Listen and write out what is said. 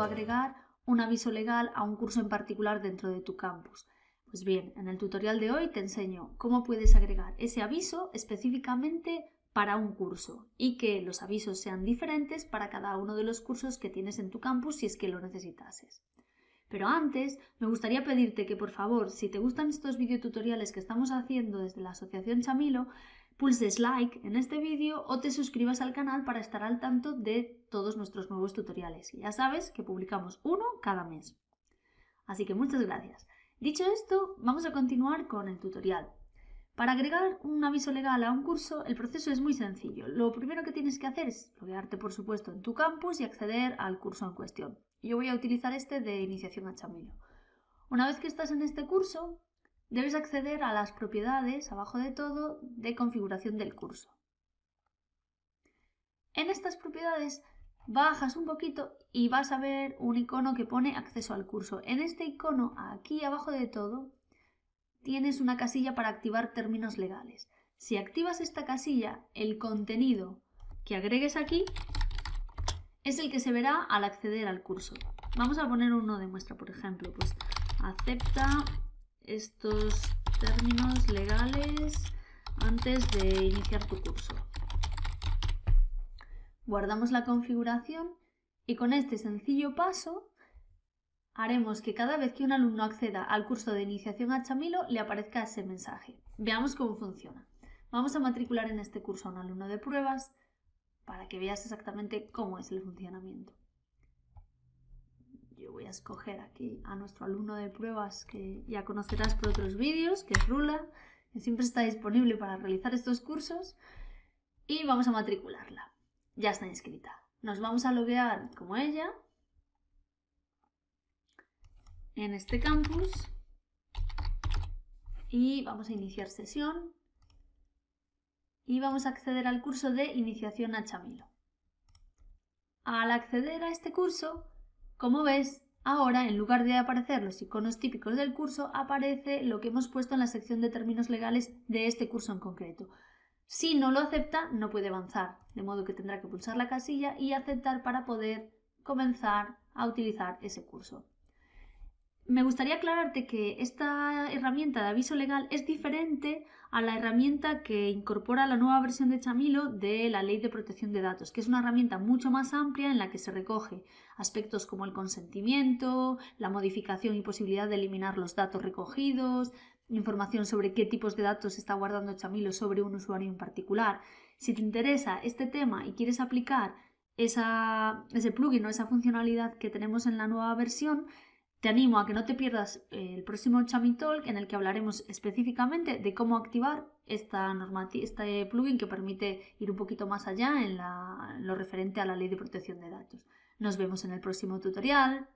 agregar un aviso legal a un curso en particular dentro de tu campus. Pues bien, en el tutorial de hoy te enseño cómo puedes agregar ese aviso específicamente para un curso y que los avisos sean diferentes para cada uno de los cursos que tienes en tu campus si es que lo necesitases. Pero antes, me gustaría pedirte que por favor, si te gustan estos videotutoriales que estamos haciendo desde la Asociación Chamilo, pulses like en este vídeo o te suscribas al canal para estar al tanto de todos nuestros nuevos tutoriales. Ya sabes que publicamos uno cada mes. Así que muchas gracias. Dicho esto, vamos a continuar con el tutorial. Para agregar un aviso legal a un curso, el proceso es muy sencillo. Lo primero que tienes que hacer es loguearte, por supuesto, en tu campus y acceder al curso en cuestión. Yo voy a utilizar este de iniciación a Chamilo. Una vez que estás en este curso, debes acceder a las propiedades, abajo de todo, de configuración del curso. En estas propiedades bajas un poquito y vas a ver un icono que pone acceso al curso. En este icono, aquí abajo de todo, tienes una casilla para activar términos legales. Si activas esta casilla, el contenido que agregues aquí es el que se verá al acceder al curso. Vamos a poner uno de muestra, por ejemplo, pues acepta estos términos legales antes de iniciar tu curso. Guardamos la configuración y con este sencillo paso haremos que cada vez que un alumno acceda al curso de iniciación a Chamilo le aparezca ese mensaje. Veamos cómo funciona. Vamos a matricular en este curso a un alumno de pruebas para que veas exactamente cómo es el funcionamiento a escoger aquí a nuestro alumno de pruebas que ya conocerás por otros vídeos, que es Rula, que siempre está disponible para realizar estos cursos. Y vamos a matricularla. Ya está inscrita. Nos vamos a loguear como ella en este campus y vamos a iniciar sesión y vamos a acceder al curso de iniciación a Chamilo. Al acceder a este curso, como ves, Ahora, en lugar de aparecer los iconos típicos del curso, aparece lo que hemos puesto en la sección de términos legales de este curso en concreto. Si no lo acepta, no puede avanzar, de modo que tendrá que pulsar la casilla y aceptar para poder comenzar a utilizar ese curso me gustaría aclararte que esta herramienta de aviso legal es diferente a la herramienta que incorpora la nueva versión de Chamilo de la Ley de Protección de Datos, que es una herramienta mucho más amplia en la que se recoge aspectos como el consentimiento, la modificación y posibilidad de eliminar los datos recogidos, información sobre qué tipos de datos está guardando Chamilo sobre un usuario en particular. Si te interesa este tema y quieres aplicar ese plugin o esa funcionalidad que tenemos en la nueva versión, te animo a que no te pierdas eh, el próximo Chami Talk en el que hablaremos específicamente de cómo activar esta este plugin que permite ir un poquito más allá en lo referente a la ley de protección de datos. Nos vemos en el próximo tutorial.